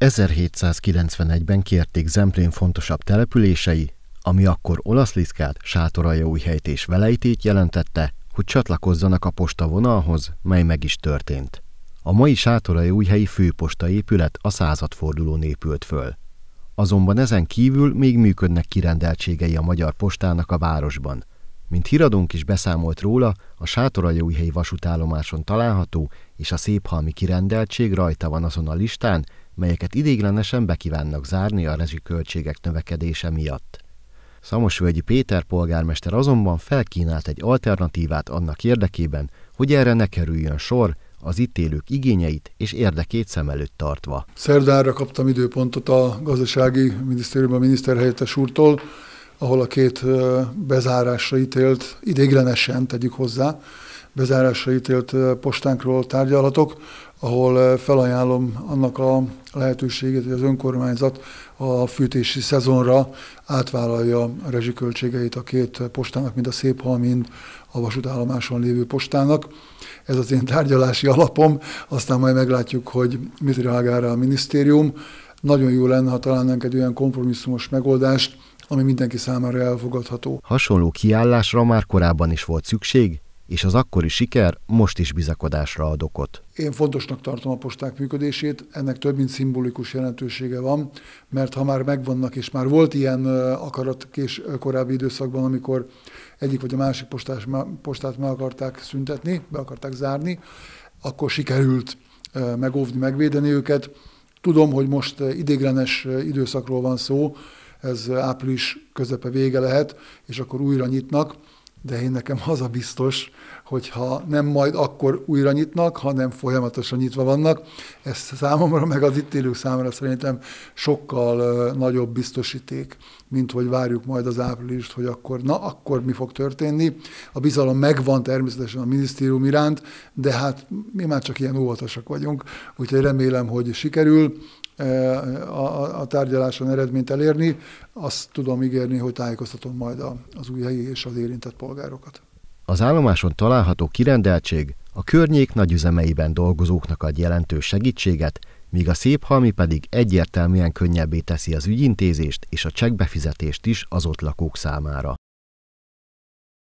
1791-ben kérték Zemplén fontosabb települései, ami akkor Olaszliszkát, helyt és Velejtét jelentette, hogy csatlakozzanak a posta vonalhoz, mely meg is történt. A mai újhelyi főposta épület a századfordulón épült föl. Azonban ezen kívül még működnek kirendeltségei a magyar postának a városban – mint híradónk is beszámolt róla, a sátoraljóihelyi vasútállomáson található és a széphalmi kirendeltség rajta van azon a listán, melyeket idéglenesen bekívánnak zárni a rezsiköltségek növekedése miatt. Szamosvölgyi Péter polgármester azonban felkínált egy alternatívát annak érdekében, hogy erre ne kerüljön sor, az itt élők igényeit és érdekét szem előtt tartva. Szerdára kaptam időpontot a gazdasági minisztériumban miniszterhelyettes úrtól, ahol a két bezárásra ítélt, idéglenesen tegyük hozzá, bezárásra ítélt postánkról tárgyalatok, ahol felajánlom annak a lehetőséget, hogy az önkormányzat a fűtési szezonra átvállalja a rezsiköltségeit a két postának, mind a hal, mind a vasútállomáson lévő postának. Ez az én tárgyalási alapom, aztán majd meglátjuk, hogy mit reagál rá a minisztérium nagyon jó lenne, ha találnánk egy olyan kompromisszumos megoldást, ami mindenki számára elfogadható. Hasonló kiállásra már korábban is volt szükség, és az akkori siker most is bizakodásra ad okot. Én fontosnak tartom a posták működését, ennek több mint szimbolikus jelentősége van, mert ha már megvannak, és már volt ilyen akarat kés korábbi időszakban, amikor egyik vagy a másik postás, postát meg akarták szüntetni, be akarták zárni, akkor sikerült megóvni, megvédeni őket. Tudom, hogy most eh, idéglenes eh, időszakról van szó, ez április közepe vége lehet, és akkor újra nyitnak de én nekem az a biztos, hogyha nem majd akkor újra nyitnak, hanem folyamatosan nyitva vannak. Ez számomra, meg az itt élők számára szerintem sokkal nagyobb biztosíték, mint hogy várjuk majd az áprilist, hogy akkor, na, akkor mi fog történni. A bizalom megvan természetesen a minisztérium iránt, de hát mi már csak ilyen óvatosak vagyunk, úgyhogy remélem, hogy sikerül a, a tárgyaláson eredményt elérni. Azt tudom ígérni, hogy tájékoztatom majd az új helyi és az érintett polgárokat. Az állomáson található kirendeltség a környék nagyüzemeiben dolgozóknak ad jelentős segítséget, míg a halmi pedig egyértelműen könnyebbé teszi az ügyintézést és a csekkbefizetést is az ott lakók számára.